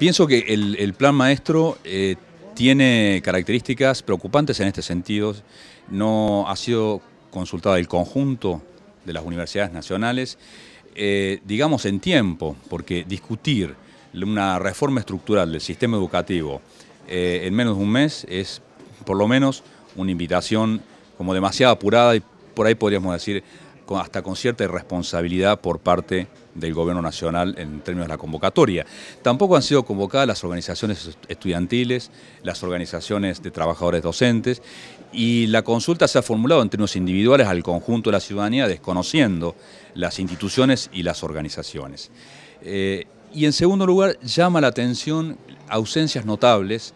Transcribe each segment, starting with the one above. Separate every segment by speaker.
Speaker 1: Pienso que el, plan maestro eh, tiene características preocupantes en este sentido. No ha sido consultado el conjunto de las universidades nacionales, eh, digamos en tiempo, porque discutir una reforma estructural del sistema educativo eh, en menos de un mes es por lo menos una invitación como demasiado apurada y por ahí podríamos decir hasta con cierta irresponsabilidad por parte del gobierno nacional en términos de la convocatoria. Tampoco han sido convocadas las organizaciones estudiantiles, las organizaciones de trabajadores docentes y la consulta se ha formulado en términos individuales al conjunto de la ciudadanía desconociendo las instituciones y las organizaciones. Eh, y en segundo lugar, llama la atención ausencias notables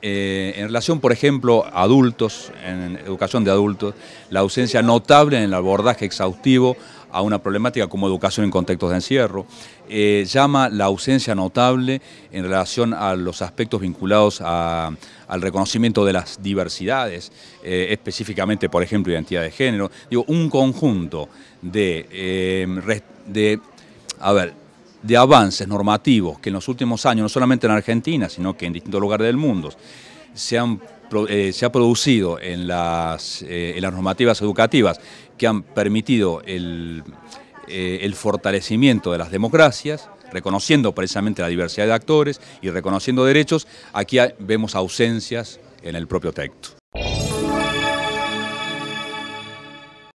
Speaker 1: eh, en relación, por ejemplo, a adultos, en educación de adultos, la ausencia notable en el abordaje exhaustivo a una problemática como educación en contextos de encierro, eh, llama la ausencia notable en relación a los aspectos vinculados al reconocimiento de las diversidades, eh, específicamente, por ejemplo, identidad de género. Digo, un conjunto de, de a ver, de avances normativos que en los últimos años, no solamente en Argentina, sino que en distintos lugares del mundo, se, han, eh, se ha producido en las, eh, las, normativas educativas que han permitido eh, el fortalecimiento de las democracias, reconociendo precisamente la diversidad de actores y reconociendo derechos, aquí vemos ausencias en el propio texto.